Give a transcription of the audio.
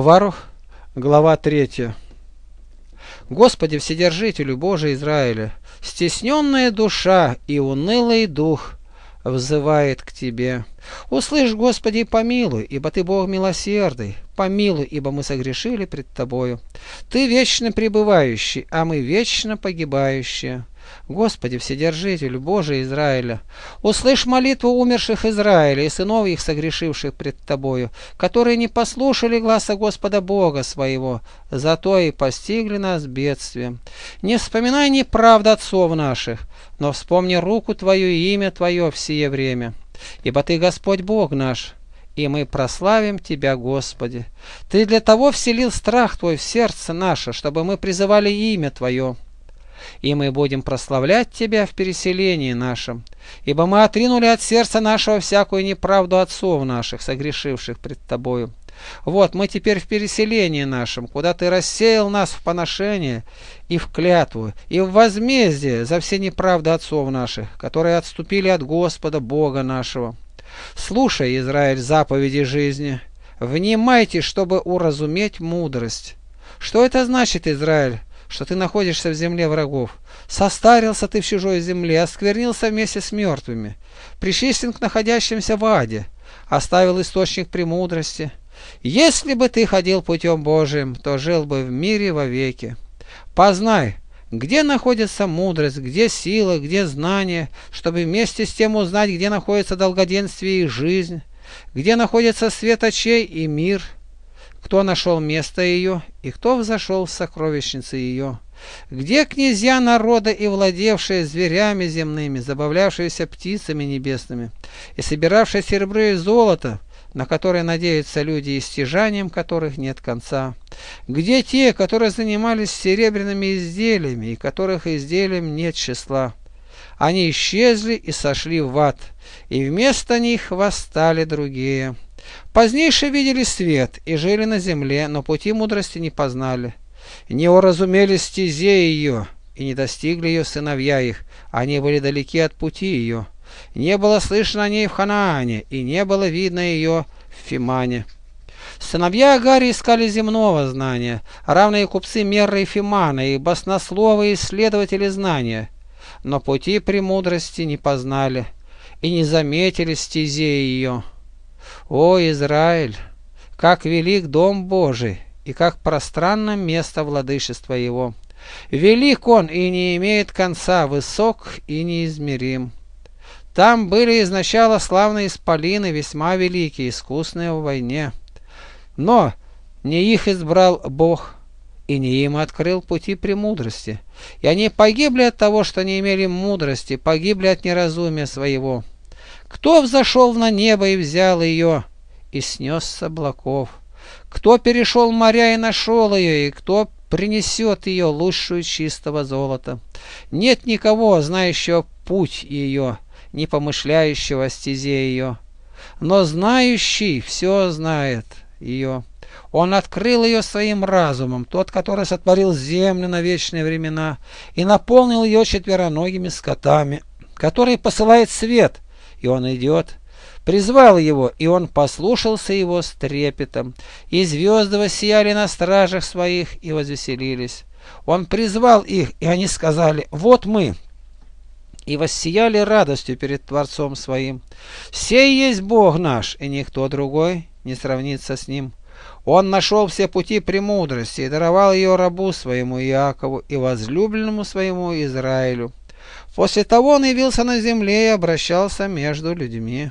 Варов, глава 3. Господи, Вседержителю Божий Израиля, стесненная душа и унылый дух взывает к Тебе. Услышь, Господи, помилуй, ибо Ты Бог милосердный, помилуй, ибо мы согрешили пред Тобою. Ты вечно пребывающий, а мы вечно погибающие. Господи, Вседержитель, Боже Израиля, услышь молитву умерших Израиля и сынов их согрешивших пред Тобою, которые не послушали гласа Господа Бога своего, зато и постигли нас бедствием. Не вспоминай неправд отцов наших, но вспомни руку Твою и имя Твое в сие время, ибо Ты Господь Бог наш» и мы прославим Тебя, Господи. Ты для того вселил страх Твой в сердце наше, чтобы мы призывали имя Твое и мы будем прославлять Тебя в переселении нашем. Ибо мы отринули от сердца нашего всякую неправду отцов наших, согрешивших пред Тобою. Вот мы теперь в переселении нашем, куда Ты рассеял нас в поношение и в клятву, и в возмездие за все неправды отцов наших, которые отступили от Господа Бога нашего. Слушай, Израиль, заповеди жизни, внимайте, чтобы уразуметь мудрость. Что это значит, Израиль? что ты находишься в земле врагов. Состарился ты в чужой земле, осквернился вместе с мертвыми, причислен к находящимся в аде, оставил источник премудрости. Если бы ты ходил путем Божиим, то жил бы в мире вовеки. Познай, где находится мудрость, где сила, где знание, чтобы вместе с тем узнать, где находится долгоденствие и жизнь, где находится светочей и мир – кто нашел место ее и кто взошел в сокровищницы ее. Где князья народа и владевшие зверями земными, забавлявшиеся птицами небесными и собиравшие серебро и золото, на которые надеются люди и стяжанием которых нет конца? Где те, которые занимались серебряными изделиями и которых изделием нет числа? Они исчезли и сошли в ад, и вместо них восстали другие. Позднейшие видели свет и жили на земле, но пути мудрости не познали. Не уразумели стезе ее, и не достигли ее сыновья их, они были далеки от пути ее. Не было слышно о ней в Ханаане, и не было видно ее в Фимане. Сыновья Агари искали земного знания, равные купцы Мерры и Фимана, и баснословы исследователи знания но пути премудрости не познали и не заметили стезей ее. О, Израиль, как велик дом Божий и как пространно место владычества его! Велик он и не имеет конца, высок и неизмерим. Там были изначало славные исполины, весьма великие, искусные в войне. Но не их избрал Бог, и не им открыл пути премудрости. И они погибли от того, что не имели мудрости, погибли от неразумия своего. Кто взошел на небо и взял ее, и снес с облаков? Кто перешел моря и нашел ее, и кто принесет ее лучшую чистого золота? Нет никого, знающего путь ее, не помышляющего о стезе ее, но знающий все знает ее. Он открыл ее своим разумом, тот, который сотворил землю на вечные времена, и наполнил ее четвероногими скотами, который посылает свет, и он идет. Призвал его, и он послушался его с трепетом, и звезды воссияли на стражах своих и возвеселились. Он призвал их, и они сказали, «Вот мы» и воссияли радостью перед Творцом своим. «Сей есть Бог наш, и никто другой не сравнится с Ним». Он нашел все пути премудрости и даровал ее рабу своему Иакову и возлюбленному своему Израилю. После того он явился на земле и обращался между людьми.